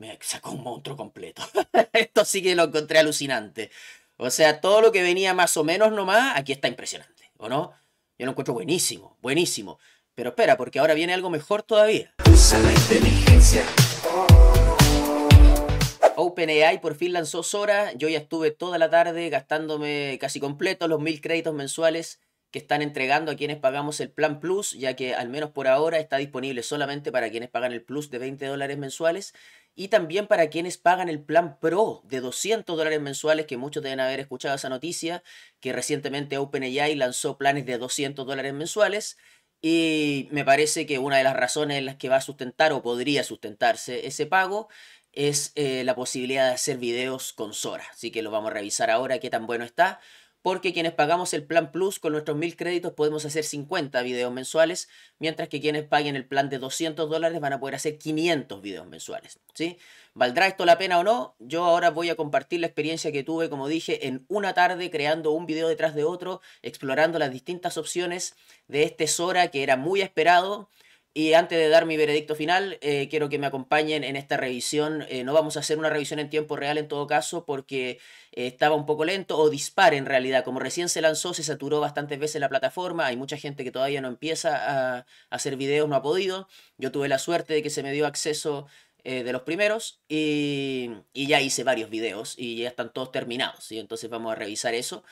me sacó un monstruo completo. Esto sí que lo encontré alucinante. O sea, todo lo que venía más o menos nomás, aquí está impresionante, ¿o no? Yo lo encuentro buenísimo, buenísimo. Pero espera, porque ahora viene algo mejor todavía. Usa la OpenAI por fin lanzó Sora. Yo ya estuve toda la tarde gastándome casi completo los mil créditos mensuales que están entregando a quienes pagamos el plan Plus, ya que al menos por ahora está disponible solamente para quienes pagan el Plus de 20 dólares mensuales y también para quienes pagan el plan Pro de 200 dólares mensuales, que muchos deben haber escuchado esa noticia, que recientemente OpenAI lanzó planes de 200 dólares mensuales. Y me parece que una de las razones en las que va a sustentar o podría sustentarse ese pago es eh, la posibilidad de hacer videos con Sora. Así que lo vamos a revisar ahora, qué tan bueno está porque quienes pagamos el plan Plus con nuestros 1000 créditos podemos hacer 50 videos mensuales, mientras que quienes paguen el plan de 200 dólares van a poder hacer 500 videos mensuales. ¿sí? ¿Valdrá esto la pena o no? Yo ahora voy a compartir la experiencia que tuve, como dije, en una tarde creando un video detrás de otro, explorando las distintas opciones de este Sora que era muy esperado. Y antes de dar mi veredicto final, eh, quiero que me acompañen en esta revisión. Eh, no vamos a hacer una revisión en tiempo real en todo caso porque eh, estaba un poco lento o dispar en realidad. Como recién se lanzó, se saturó bastantes veces la plataforma. Hay mucha gente que todavía no empieza a, hacer videos, no ha podido. Yo tuve la suerte de que se me dio acceso de los primeros y, ya hice varios videos y ya están todos terminados. y Entonces vamos a revisar eso.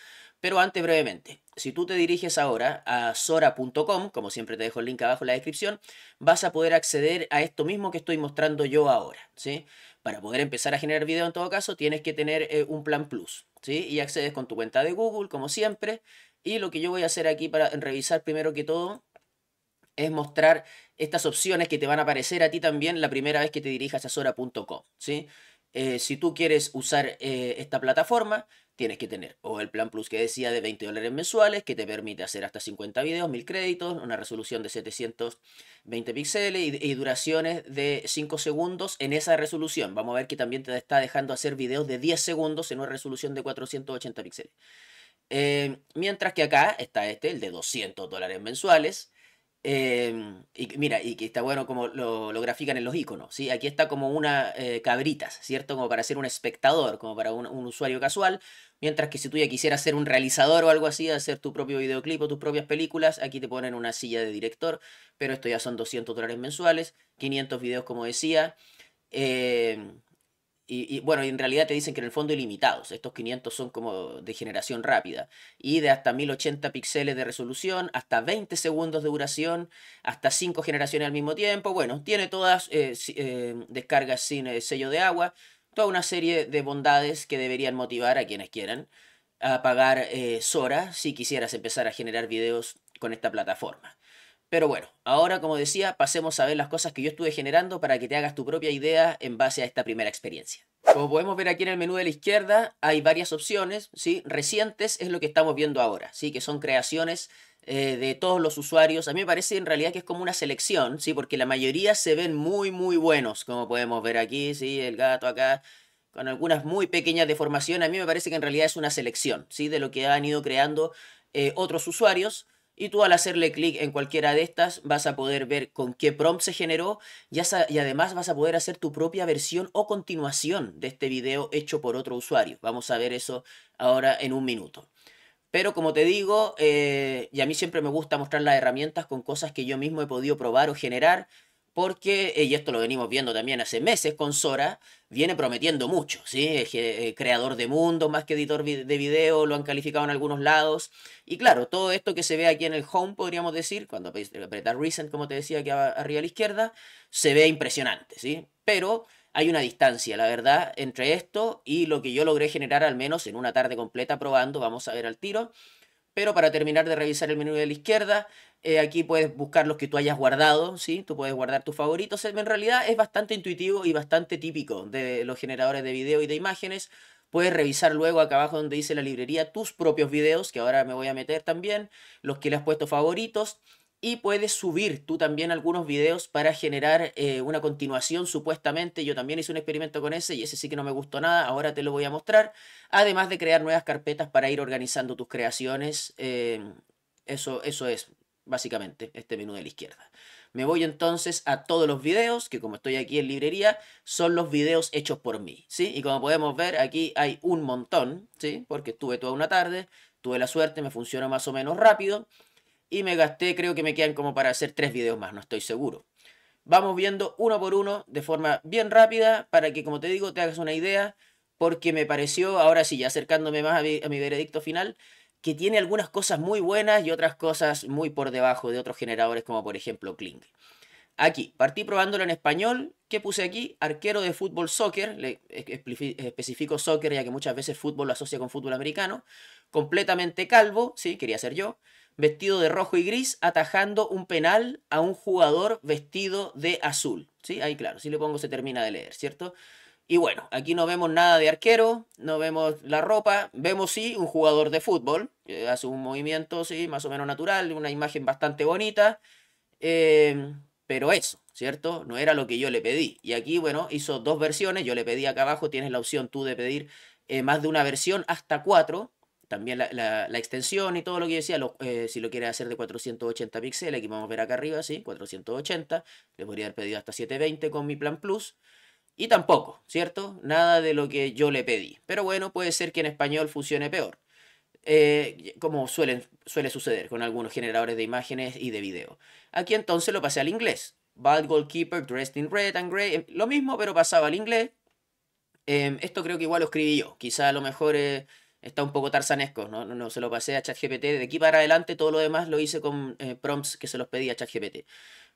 Pero antes brevemente, si tú te diriges ahora a sora.com, como siempre te dejo el link abajo en la descripción, vas a poder acceder a esto mismo que estoy mostrando yo ahora, ¿sí? Para poder empezar a generar video en todo caso, tienes que tener eh, un plan plus, ¿sí? Y accedes con tu cuenta de Google, como siempre. Y lo que yo voy a hacer aquí para revisar primero que todo es mostrar estas opciones que te van a aparecer a ti también la primera vez que te dirijas a sora.com, ¿sí? Eh, si tú quieres usar eh, esta plataforma, tienes que tener o el plan plus que decía de 20 dólares mensuales, que te permite hacer hasta 50 videos, 1000 créditos, una resolución de 720 píxeles y, duraciones de 5 segundos en esa resolución. Vamos a ver que también te está dejando hacer videos de 10 segundos en una resolución de 480 píxeles. Eh, mientras que acá está este, el de 200 dólares mensuales, Em, y mira, y que está bueno como lo, grafican en los iconos, ¿sí? Aquí está como una cabrita, eh, cabritas, ¿cierto? Como para ser un espectador, como para un, usuario casual. Mientras que si tú ya quisieras ser un realizador o algo así, hacer tu propio videoclip o tus propias películas, aquí te ponen una silla de director, pero esto ya son 200 dólares mensuales, 500 videos como decía. Em, y, y, bueno, en realidad te dicen que en el fondo ilimitados. Estos 500 son como de generación rápida. Y de hasta 1080 píxeles de resolución, hasta 20 segundos de duración, hasta 5 generaciones al mismo tiempo. Bueno, tiene todas eh, eh, descargas sin eh, sello de agua. Toda una serie de bondades que deberían motivar a quienes quieran a pagar Sora si quisieras empezar a generar videos con esta plataforma. Pero bueno, ahora como decía, pasemos a ver las cosas que yo estuve generando para que te hagas tu propia idea en base a esta primera experiencia. Como podemos ver aquí en el menú de la izquierda, hay varias opciones, ¿sí? Recientes es lo que estamos viendo ahora, ¿sí? Que son creaciones eh, de todos los usuarios. A mí me parece en realidad que es como una selección, ¿sí? Porque la mayoría se ven muy, muy buenos, como podemos ver aquí, ¿sí? El gato acá, con algunas muy pequeñas deformaciones. A mí me parece que en realidad es una selección, ¿sí? De lo que han ido creando eh, otros usuarios. Y tú al hacerle clic en cualquiera de estas vas a poder ver con qué prompt se generó y, además vas a poder hacer tu propia versión o continuación de este video hecho por otro usuario. Vamos a ver eso ahora en un minuto. Pero como te digo, eh, y a mí siempre me gusta mostrar las herramientas con cosas que yo mismo he podido probar o generar, porque, eh, y esto lo venimos viendo también hace meses con Sora, viene prometiendo mucho, ¿sí? Es eh, eh, creador de mundo más que editor de video, lo han calificado en algunos lados. Y claro, todo esto que se ve aquí en el home, podríamos decir, cuando apretas Recent, como te decía, aquí arriba a la izquierda, se ve impresionante, ¿sí? Pero hay una distancia, la verdad, entre esto y lo que yo logré generar al menos en una tarde completa probando, vamos a ver al tiro. Pero para terminar de revisar el menú de la izquierda, eh, aquí puedes buscar los que tú hayas guardado, ¿sí? Tú puedes guardar tus favoritos. En realidad es bastante intuitivo y bastante típico de los generadores de video y de imágenes. Puedes revisar luego acá abajo donde dice la librería tus propios videos, que ahora me voy a meter también, los que le has puesto favoritos y puedes subir tú también algunos videos para generar eh, una continuación supuestamente. Yo también hice un experimento con ese y ese sí que no me gustó nada, ahora te lo voy a mostrar. Además de crear nuevas carpetas para ir organizando tus creaciones. Em, eso, eso es básicamente este menú de la izquierda. Me voy entonces a todos los videos, que como estoy aquí en librería, son los videos hechos por mí, ¿sí? Y como podemos ver, aquí hay un montón, ¿sí? Porque estuve toda una tarde, tuve la suerte, me funcionó más o menos rápido y me gasté, creo que me quedan como para hacer tres videos más, no estoy seguro. Vamos viendo uno por uno de forma bien rápida para que, como te digo, te hagas una idea, porque me pareció, ahora sí, ya acercándome más a mi, veredicto final, que tiene algunas cosas muy buenas y otras cosas muy por debajo de otros generadores como por ejemplo Kling. Aquí, partí probándolo en español, ¿qué puse aquí? Arquero de fútbol soccer, le especifico soccer ya que muchas veces fútbol lo asocia con fútbol americano, completamente calvo, sí, quería ser yo, vestido de rojo y gris atajando un penal a un jugador vestido de azul. ¿Sí? Ahí claro, si le pongo se termina de leer, ¿cierto? Y bueno, aquí no vemos nada de arquero, no vemos la ropa, vemos sí un jugador de fútbol, hace un movimiento, sí, más o menos natural, una imagen bastante bonita, eh, pero eso, ¿cierto? No era lo que yo le pedí. Y aquí, bueno, hizo dos versiones, yo le pedí acá abajo, tienes la opción tú de pedir eh, más de una versión, hasta cuatro, también la, extensión y todo lo que decía, eh, si lo quiere hacer de 480 píxeles, aquí vamos a ver acá arriba, sí, 480, le podría haber pedido hasta 720 con mi plan plus. Y tampoco, ¿cierto? Nada de lo que yo le pedí. Pero bueno, puede ser que en español funcione peor. Eh, como suele suceder con algunos generadores de imágenes y de video. Aquí entonces lo pasé al inglés. Bad Goalkeeper, Dressed in Red and gray em, Lo mismo, pero pasaba al inglés. Em, esto creo que igual lo escribí yo. Quizá a lo mejor... Eh, está un poco tarzanesco, ¿no? No, se lo pasé a ChatGPT. De aquí para adelante todo lo demás lo hice con eh, prompts que se los pedía a ChatGPT.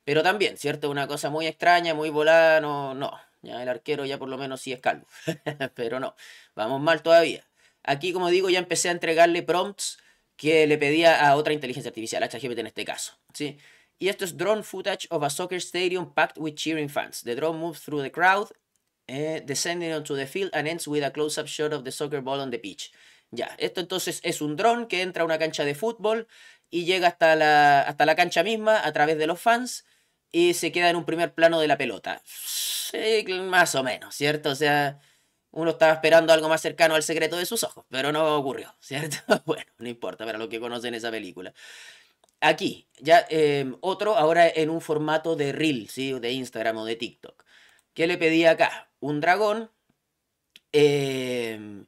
Pero también, ¿cierto? Una cosa muy extraña, muy volada, no, no. Ya el arquero ya por lo menos sí es calvo. Pero no, vamos mal todavía. Aquí, como digo, ya empecé a entregarle prompts que le pedía a otra inteligencia artificial, a ChatGPT en este caso, ¿sí? Y esto es Drone Footage of a Soccer Stadium Packed with Cheering Fans. The drone moves through the crowd, eh, descending onto the field and ends with a close-up shot of the soccer ball on the pitch. Ya, esto entonces es un dron que entra a una cancha de fútbol y llega hasta la, hasta la cancha misma a través de los fans y se queda en un primer plano de la pelota. más o menos, ¿cierto? O sea, uno estaba esperando algo más cercano al secreto de sus ojos, pero no ocurrió, ¿cierto? Bueno, no importa para los que conocen esa película. Aquí, ya em, otro ahora en un formato de reel, ¿sí? De Instagram o de TikTok. ¿Qué le pedí acá? Un dragón. Eh,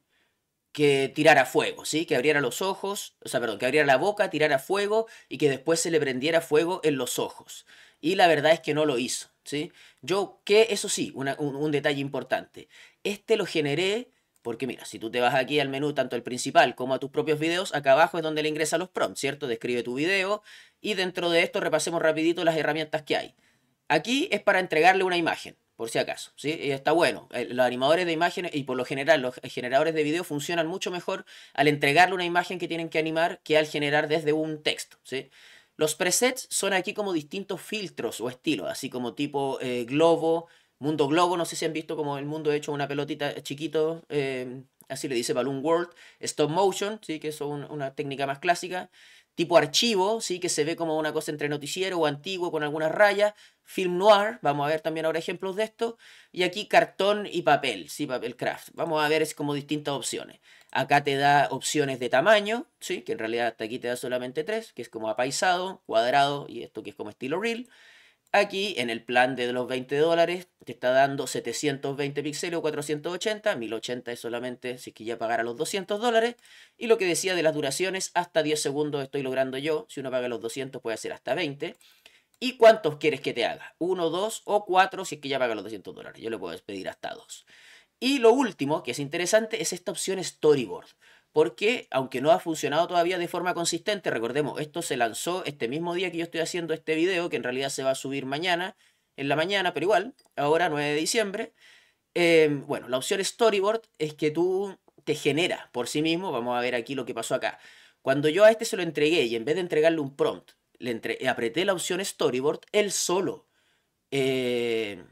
que tirara fuego, ¿sí? Que abriera los ojos, o sea, perdón, que abriera la boca, tirara fuego y que después se le prendiera fuego en los ojos. Y la verdad es que no lo hizo, ¿sí? Yo, que eso sí, un, detalle importante. Este lo generé porque mira, si tú te vas aquí al menú, tanto al principal como a tus propios videos, acá abajo es donde le ingresa los prompts, ¿cierto? Describe tu video y dentro de esto repasemos rapidito las herramientas que hay. Aquí es para entregarle una imagen por si acaso. ¿sí? está bueno. Eh, los animadores de imágenes y por lo general los generadores de video funcionan mucho mejor al entregarle una imagen que tienen que animar que al generar desde un texto. ¿sí? Los presets son aquí como distintos filtros o estilos, así como tipo eh, globo, mundo globo, no sé si han visto como el mundo hecho una pelotita chiquito, eh, así le dice Balloon World, stop motion, ¿sí? que es una técnica más clásica, tipo archivo, ¿sí? que se ve como una cosa entre noticiero o antiguo con algunas rayas, film noir, vamos a ver también ahora ejemplos de esto, y aquí cartón y papel, ¿sí? papel craft, vamos a ver es como distintas opciones. Acá te da opciones de tamaño, ¿sí? que en realidad hasta aquí te da solamente tres, que es como apaisado, cuadrado y esto que es como estilo real Aquí en el plan de los 20 dólares te está dando 720 píxeles o 480, 1080 es solamente si es que ya pagara los 200 dólares. Y lo que decía de las duraciones, hasta 10 segundos estoy logrando yo, si uno paga los 200 puede ser hasta 20. ¿Y cuántos quieres que te haga? 1, 2 o 4 si es que ya paga los 200 dólares? Yo le puedo pedir hasta 2. Y lo último, que es interesante, es esta opción Storyboard porque aunque no ha funcionado todavía de forma consistente, recordemos, esto se lanzó este mismo día que yo estoy haciendo este video, que en realidad se va a subir mañana, en la mañana, pero igual, ahora 9 de diciembre. Em, bueno, la opción storyboard es que tú te genera por sí mismo, vamos a ver aquí lo que pasó acá. Cuando yo a este se lo entregué y en vez de entregarle un prompt, le apreté la opción storyboard, él solo eh,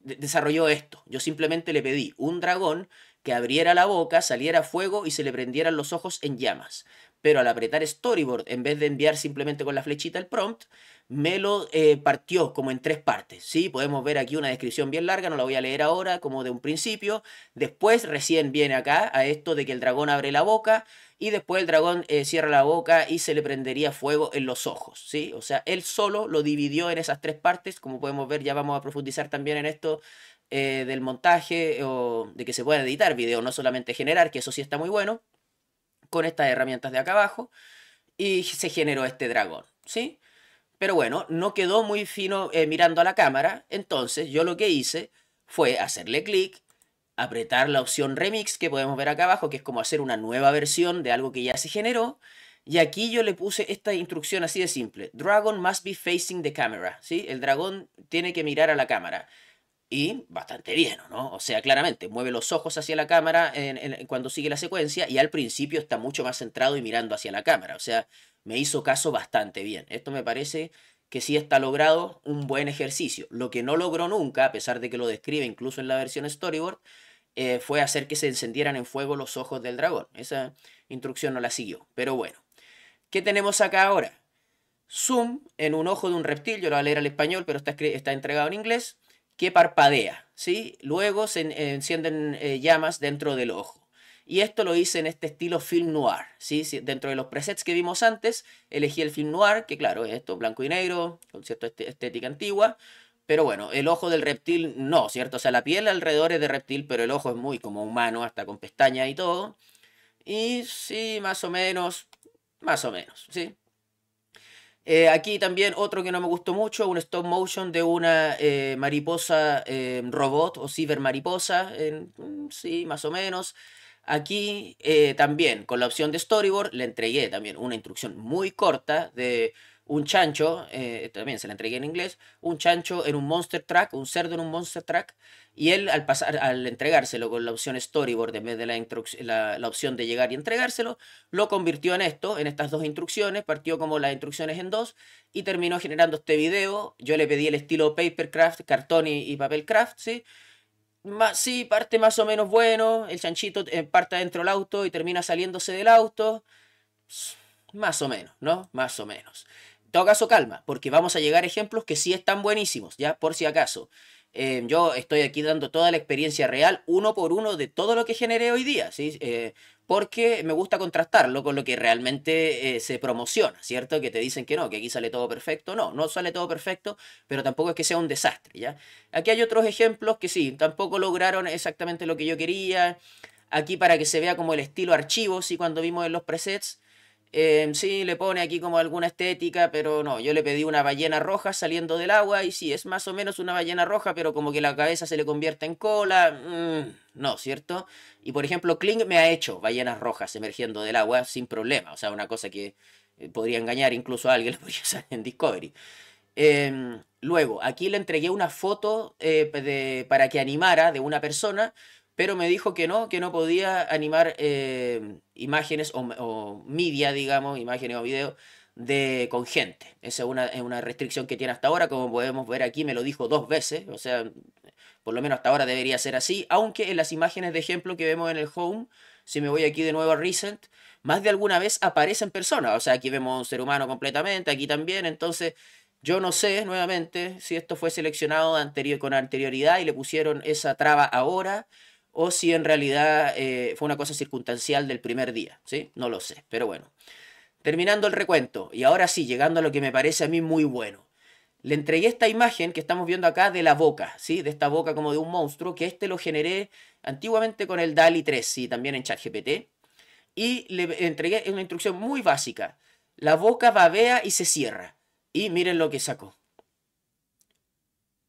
desarrolló esto. Yo simplemente le pedí un dragón que abriera la boca, saliera fuego y se le prendieran los ojos en llamas. Pero al apretar storyboard, en vez de enviar simplemente con la flechita el prompt, me lo eh, partió como en tres partes. ¿sí? Podemos ver aquí una descripción bien larga, no la voy a leer ahora, como de un principio. Después recién viene acá a esto de que el dragón abre la boca y después el dragón eh, cierra la boca y se le prendería fuego en los ojos. ¿sí? O sea, él solo lo dividió en esas tres partes. Como podemos ver, ya vamos a profundizar también en esto eh, del montaje o de que se pueda editar video, no solamente generar, que eso sí está muy bueno, con estas herramientas de acá abajo, y se generó este dragón, ¿sí? Pero bueno, no quedó muy fino eh, mirando a la cámara, entonces yo lo que hice fue hacerle clic, apretar la opción remix que podemos ver acá abajo, que es como hacer una nueva versión de algo que ya se generó, y aquí yo le puse esta instrucción así de simple, Dragon must be facing the camera, ¿sí? El dragón tiene que mirar a la cámara y bastante bien, ¿no? O sea, claramente mueve los ojos hacia la cámara cuando sigue la secuencia y al principio está mucho más centrado y mirando hacia la cámara. O sea, me hizo caso bastante bien. Esto me parece que sí está logrado un buen ejercicio. Lo que no logró nunca, a pesar de que lo describe incluso en la versión storyboard, eh, fue hacer que se encendieran en fuego los ojos del dragón. Esa instrucción no la siguió. Pero bueno, ¿qué tenemos acá ahora? Zoom en un ojo de un reptil, yo lo voy a leer al español, pero está entregado en inglés que parpadea, ¿sí? Luego se encienden eh, llamas dentro del ojo. Y esto lo hice en este estilo film noir, ¿sí? Dentro de los presets que vimos antes, elegí el film noir, que claro, es esto blanco y negro, con cierta este, estética antigua. Pero bueno, el ojo del reptil no, ¿cierto? O sea, la piel alrededor es de reptil, pero el ojo es muy como humano, hasta con pestañas y todo. Y sí, más o menos, más o menos, ¿sí? Eh, aquí también otro que no me gustó mucho, un stop motion de una eh, mariposa eh, robot o en mm, sí, más o menos. Aquí también, con la opción de storyboard, le entregué también una instrucción muy corta de un chancho, eh, también se la entregué en inglés, un chancho en un monster track, un cerdo en un monster track, y él al pasar, al entregárselo con la opción storyboard en vez de la, la, la, opción de llegar y entregárselo, lo convirtió en esto, en estas dos instrucciones, partió como las instrucciones en dos y terminó generando este video. Yo le pedí el estilo papercraft, cartón y, papel craft, ¿sí? sí, parte más o menos bueno, el chanchito eh, parte dentro del auto y termina saliéndose del auto. Más o menos, ¿no? Más o menos todo caso, calma, porque vamos a llegar a ejemplos que sí están buenísimos, ¿ya? Por si acaso. Em, yo estoy aquí dando toda la experiencia real, uno por uno, de todo lo que generé hoy día, ¿sí? Eh, porque me gusta contrastarlo con lo que realmente eh, se promociona, ¿cierto? Que te dicen que no, que aquí sale todo perfecto. No, no sale todo perfecto, pero tampoco es que sea un desastre, ¿ya? Aquí hay otros ejemplos que sí, tampoco lograron exactamente lo que yo quería. Aquí para que se vea como el estilo archivo, y cuando vimos en los presets, Em, sí, le pone aquí como alguna estética, pero no, yo le pedí una ballena roja saliendo del agua y sí, es más o menos una ballena roja, pero como que la cabeza se le convierte en cola. Mm, no, ¿cierto? Y por ejemplo, Kling me ha hecho ballenas rojas emergiendo del agua sin problema, o sea, una cosa que eh, podría engañar incluso a alguien, lo podría en Discovery. Em, luego, aquí le entregué una foto eh, para que animara de una persona pero me dijo que no, que no podía animar eh, imágenes o, media, digamos, imágenes o videos de, con gente. Esa es una, restricción que tiene hasta ahora, como podemos ver aquí, me lo dijo dos veces, o sea, por lo menos hasta ahora debería ser así, aunque en las imágenes de ejemplo que vemos en el home, si me voy aquí de nuevo a Recent, más de alguna vez aparecen personas, o sea, aquí vemos un ser humano completamente, aquí también, entonces... Yo no sé, nuevamente, si esto fue seleccionado anterior, con anterioridad y le pusieron esa traba ahora o si en realidad eh, fue una cosa circunstancial del primer día, ¿sí? No lo sé, pero bueno. Terminando el recuento, y ahora sí, llegando a lo que me parece a mí muy bueno. Le entregué esta imagen que estamos viendo acá de la boca, ¿sí? De esta boca como de un monstruo, que este lo generé antiguamente con el DALI 3, y también en ChatGPT. Y le entregué una instrucción muy básica. La boca babea y se cierra. Y miren lo que sacó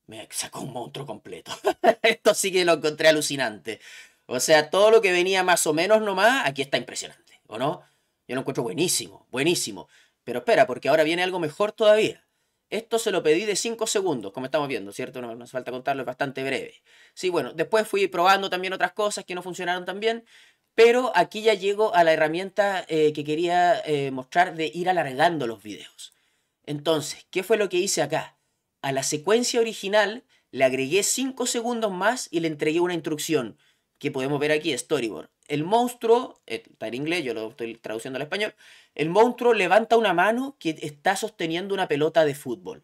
me sacó un monstruo completo. Esto sí que lo encontré alucinante. O sea, todo lo que venía más o menos nomás, aquí está impresionante, ¿o no? Yo lo encuentro buenísimo, buenísimo. Pero espera, porque ahora viene algo mejor todavía. Esto se lo pedí de 5 segundos, como estamos viendo, ¿cierto? No, hace falta contarlo, es bastante breve. Sí, bueno, después fui probando también otras cosas que no funcionaron tan bien, pero aquí ya llego a la herramienta eh, que quería eh, mostrar de ir alargando los videos. Entonces, ¿qué fue lo que hice acá? A la secuencia original le agregué 5 segundos más y le entregué una instrucción que podemos ver aquí, storyboard. El monstruo, eh, está en inglés, yo lo estoy traduciendo al español, el monstruo levanta una mano que está sosteniendo una pelota de fútbol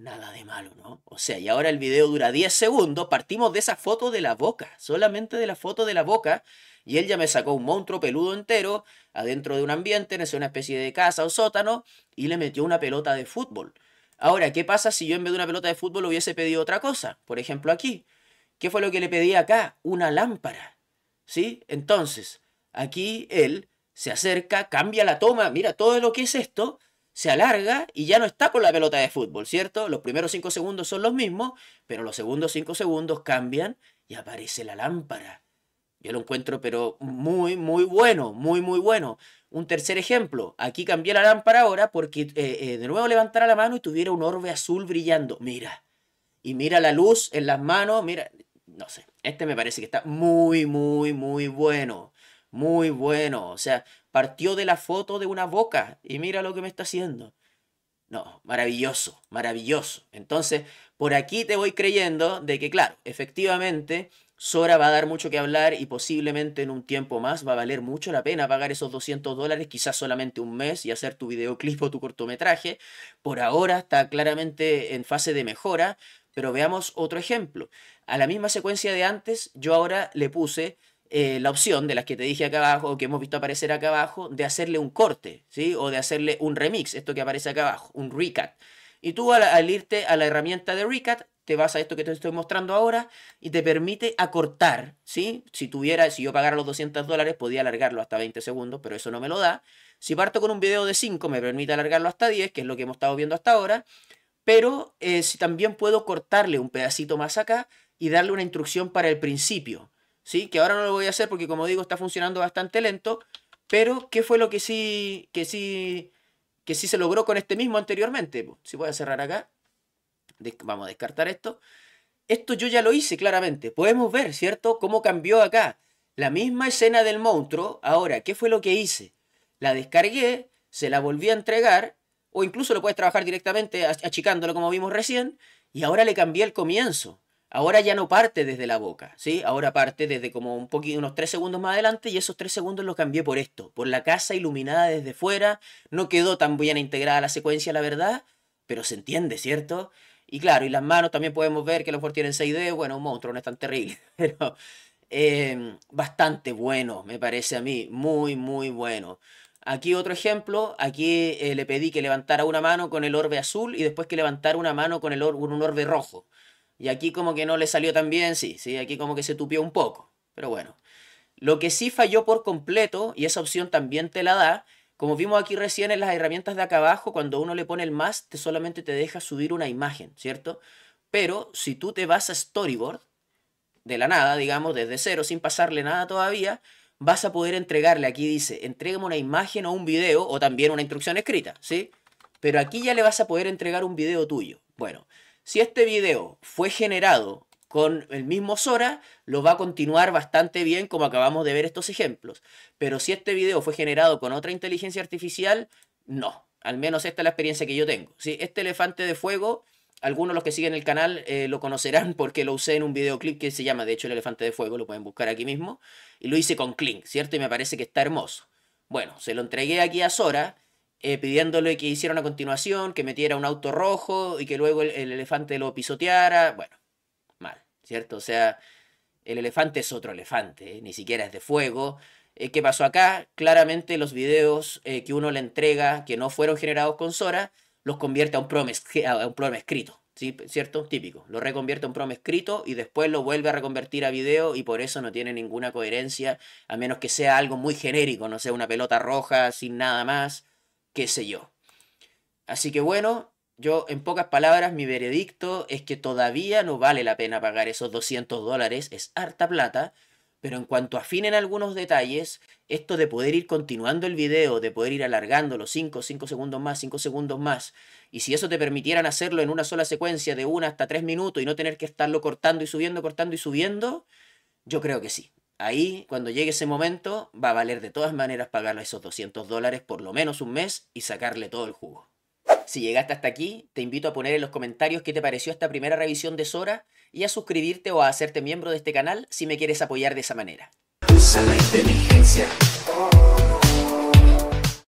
nada de malo, ¿no? O sea, y ahora el video dura 10 segundos, partimos de esa foto de la boca, solamente de la foto de la boca, y él ya me sacó un monstruo peludo entero adentro de un ambiente, en una especie de casa o sótano, y le metió una pelota de fútbol. Ahora, ¿qué pasa si yo en vez de una pelota de fútbol hubiese pedido otra cosa? Por ejemplo, aquí. ¿Qué fue lo que le pedí acá? Una lámpara. ¿Sí? Entonces, aquí él se acerca, cambia la toma, mira todo lo que es esto, se alarga y ya no está con la pelota de fútbol, ¿cierto? Los primeros cinco segundos son los mismos, pero los segundos cinco segundos cambian y aparece la lámpara. Yo lo encuentro, pero muy, muy bueno, muy, muy bueno. Un tercer ejemplo, aquí cambié la lámpara ahora porque eh, eh, de nuevo levantara la mano y tuviera un orbe azul brillando. Mira, y mira la luz en las manos, mira, no sé, este me parece que está muy, muy, muy bueno. Muy bueno, o sea, partió de la foto de una boca y mira lo que me está haciendo. No, maravilloso, maravilloso. Entonces, por aquí te voy creyendo de que, claro, efectivamente, Sora va a dar mucho que hablar y posiblemente en un tiempo más va a valer mucho la pena pagar esos 200 dólares, quizás solamente un mes y hacer tu videoclip o tu cortometraje. Por ahora está claramente en fase de mejora, pero veamos otro ejemplo. A la misma secuencia de antes, yo ahora le puse eh, la opción de las que te dije acá abajo, o que hemos visto aparecer acá abajo, de hacerle un corte, ¿sí? O de hacerle un remix, esto que aparece acá abajo, un recat. Y tú al, irte a la herramienta de recat, te vas a esto que te estoy mostrando ahora y te permite acortar, ¿sí? Si tuviera, si yo pagara los 200 dólares, podía alargarlo hasta 20 segundos, pero eso no me lo da. Si parto con un video de 5, me permite alargarlo hasta 10, que es lo que hemos estado viendo hasta ahora. Pero eh, si también puedo cortarle un pedacito más acá y darle una instrucción para el principio. Que ahora no lo voy a hacer porque, como digo, está funcionando bastante lento. Pero, ¿qué fue lo que sí, que sí, que sí se logró con este mismo anteriormente? Pues, si voy a cerrar acá, vamos a descartar esto. Esto yo ya lo hice claramente. Podemos ver, ¿cierto? Cómo cambió acá. La misma escena del monstruo. Ahora, ¿qué fue lo que hice? La descargué, se la volví a entregar, o incluso lo puedes trabajar directamente achicándolo como vimos recién, y ahora le cambié el comienzo. Ahora ya no parte desde la boca, ¿sí? Ahora parte desde como un poquito, unos tres segundos más adelante y esos tres segundos los cambié por esto, por la casa iluminada desde fuera. No quedó tan bien integrada la secuencia, la verdad, pero se entiende, ¿cierto? Y claro, y las manos también podemos ver que los lo mejor tienen 6D, bueno, un monstruo no es tan terrible, pero eh, bastante bueno, me parece a mí, muy, muy bueno. Aquí otro ejemplo, aquí eh, le pedí que levantara una mano con el orbe azul y después que levantara una mano con el un orbe rojo. Y aquí como que no le salió tan bien, sí, sí, aquí como que se tupió un poco. Pero bueno, lo que sí falló por completo, y esa opción también te la da, como vimos aquí recién en las herramientas de acá abajo, cuando uno le pone el más, te solamente te deja subir una imagen, ¿cierto? Pero si tú te vas a Storyboard, de la nada, digamos, desde cero, sin pasarle nada todavía, vas a poder entregarle, aquí dice, entrégame una imagen o un video, o también una instrucción escrita, ¿sí? Pero aquí ya le vas a poder entregar un video tuyo. Bueno, si este video fue generado con el mismo Sora, lo va a continuar bastante bien como acabamos de ver estos ejemplos. Pero si este video fue generado con otra inteligencia artificial, no. Al menos esta es la experiencia que yo tengo. Este elefante de fuego, algunos de los que siguen el canal eh, lo conocerán porque lo usé en un videoclip que se llama, de hecho, el elefante de fuego, lo pueden buscar aquí mismo. Y lo hice con Kling, ¿cierto? Y me parece que está hermoso. Bueno, se lo entregué aquí a Sora eh, pidiéndole que hiciera una continuación, que metiera un auto rojo y que luego el, elefante lo pisoteara. Bueno, mal, ¿cierto? O sea, el elefante es otro elefante, eh, ni siquiera es de fuego. Eh, ¿Qué pasó acá? Claramente los videos que uno le entrega que no fueron generados con Sora, los convierte a un prom, un escrito, ¿sí? ¿cierto? Típico. Lo reconvierte a un prom escrito y después lo vuelve a reconvertir a video y por eso no tiene ninguna coherencia, a menos que sea algo muy genérico, no sea una pelota roja sin nada más qué sé yo. Así que bueno, yo en pocas palabras mi veredicto es que todavía no vale la pena pagar esos 200 dólares, es harta plata, pero en cuanto afinen algunos detalles, esto de poder ir continuando el video, de poder ir alargándolo 5, 5 segundos más, 5 segundos más, y si eso te permitieran hacerlo en una sola secuencia de 1 hasta 3 minutos y no tener que estarlo cortando y subiendo, cortando y subiendo, yo creo que sí. Ahí, cuando llegue ese momento, va a valer de todas maneras pagarle esos 200 dólares por lo menos un mes y sacarle todo el jugo. Si llegaste hasta aquí, te invito a poner en los comentarios qué te pareció esta primera revisión de Sora y a suscribirte o a hacerte miembro de este canal si me quieres apoyar de esa manera.